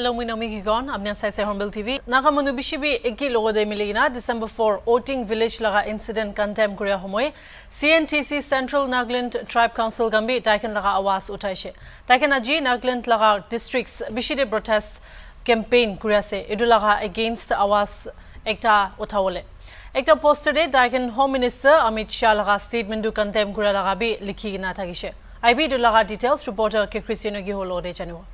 Hello, my name is Gigon. I'm from Saisai Hornbill TV. Naga manu bishi bi ekki logo de mili gina. December 4, Oting Village laga incident kantem kuriya humoi. CNTC Central Nagaland Tribe Council gambi taiken laga awas utaishe. Taiken aji Nagaland laga districts bishi de protest campaign kuriya se. Idu laga against awas ekta utawole. Ekta poster de taiken Home Minister Amit Shah laga statement du kantem kuriya laga bi likhi gina tagishe. Ibi idu laga details reporter ke Christiano Giholo de chanuwa.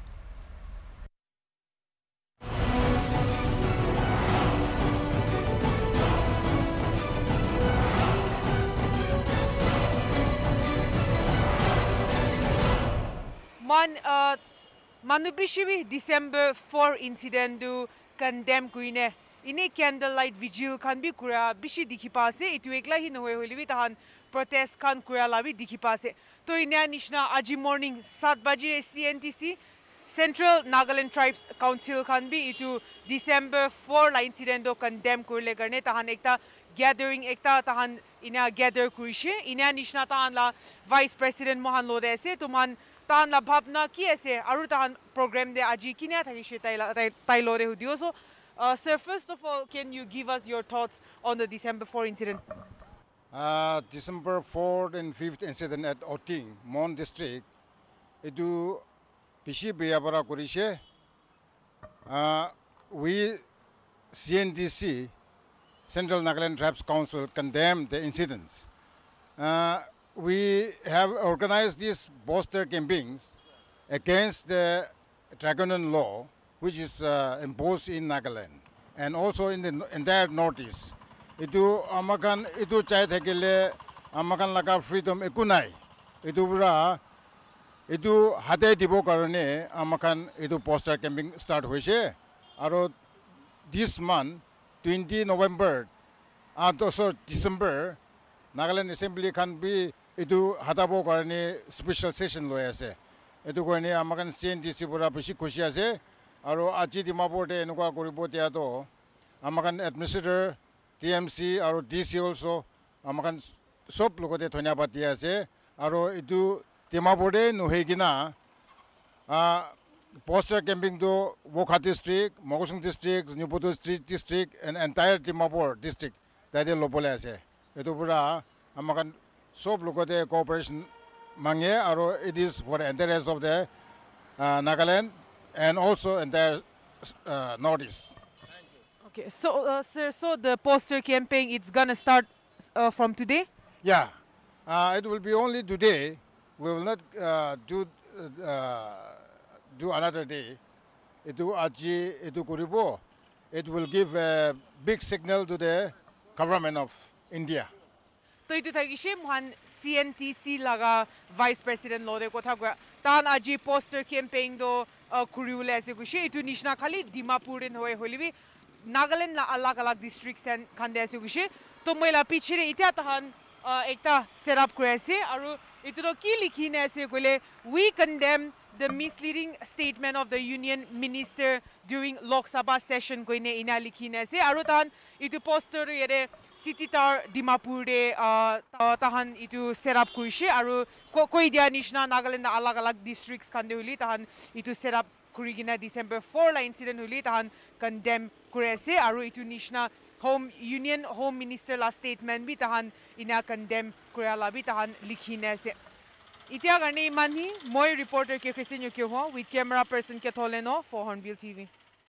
Manubishiwi December 4 incident do condemn kuine In a candlelight vigil can be kura bishi dikhi pa ase like in a way with a hand protest can kura lavi dikipase. To in a nishna aji morning 7 baji CNTC Central Nagaland Tribes Council can be it to December 4 incident do condemn kurle karne tahan ekta gathering ekta tahan ina gather kurishi ina nishna tahan la vice president mohan lode ase tuman tahan la bhapna ki ase aru tahan program de aji kinya thakishi tai la tai lode so uh, sir first of all can you give us your thoughts on the december 4 incident uh, december 4 and 5 incident at oting mon district edu bishi beyabara kurishe uh, we cndc Central Nagaland Tribes Council condemned the incidents. Uh, we have organized these poster campaigns against the Dragonan law, which is uh, imposed in Nagaland and also in the entire Northeast. Itu amakan itu cai thakile amakan laga freedom ekunai. Itu bura itu হাতে দিবৰ amakan আমাৰখন poster poster start start হৈছে আৰু দিছ twenty November আঠ দহৰ December Nagaland assembly খান বি এইটো হাতাবৰ কাৰণে স্পেচিয়েল ছেশ্যন লৈ আছে এইটো কাৰণে আমাক চি এন ডি চিৰ পৰা বেছি খুচি আছে আৰু আজি ডিমাপুৰতে এনেকুৱা কৰিব দিয়াতো আমাক এডমিনিষ্ট্ৰেটৰ টি এম চি আৰু ডি চি অলছ' আমাক চব লগতে ধন্যবাদ দিয়া আছে আৰু এইটো ডিমাপুৰতে নহয় কিনা poster camping to Wokha district, Mogosung district, Nyuputu district, and entire Timapur district. তাতে ল'বলৈ It is এইটো পৰা আমাক চব লোকতে কপাৰেশ্যন মাঙে আৰু it is the entire of the Nagaland and also' entire north east Okay, so uh, sir, so the poster campaign it's gonna start uh, from today. Yeah, uh, it will be only today. We will not uh, do uh, do another day. Itu aji itu kuribo. It will give a big signal to the government of India. তো ইটো থাকিছে মহান C N T C লগা vice president লৰে কথা কোৱা তাহান আজি পষ্টাৰ কেম্পেইন দ ঘূৰি ওলাই আছে কৈছে এইটো নিচিনা খালী ডিমাপুৰ হৈ হ'লিবি নাগালেণ্ড আলগ আলগ ডিষ্ট্ৰিক্ট খান্দে আছে কৈছে তো মহিলা পিছেৰে এতিয়া তাহান একটা চেট আপ কৰি আছে আৰু এইটোতো কি লিখি নে আছে কলে we condemn the misleading statement of the union minister during Lok Sabha session going in Alikina. Say Arutan, it poster yere city tar Dimapure, uh, tahan it to set up Kurishi, Aru Koidia Nishna, Nagal and Alagalak districts, Kandahuli, tahan it to set up Kurigina December 4 line incident, Huli, tahan condemn Kurese, Aru itu Nishna. Home Union Home Minister last statement bitahan ina condemn Korea la bitahan likhi na se. इतिया मानी मोई reporter के खिस्सी न्यू क्यों हो with camera person के थोले नो फोहन बिल टीवी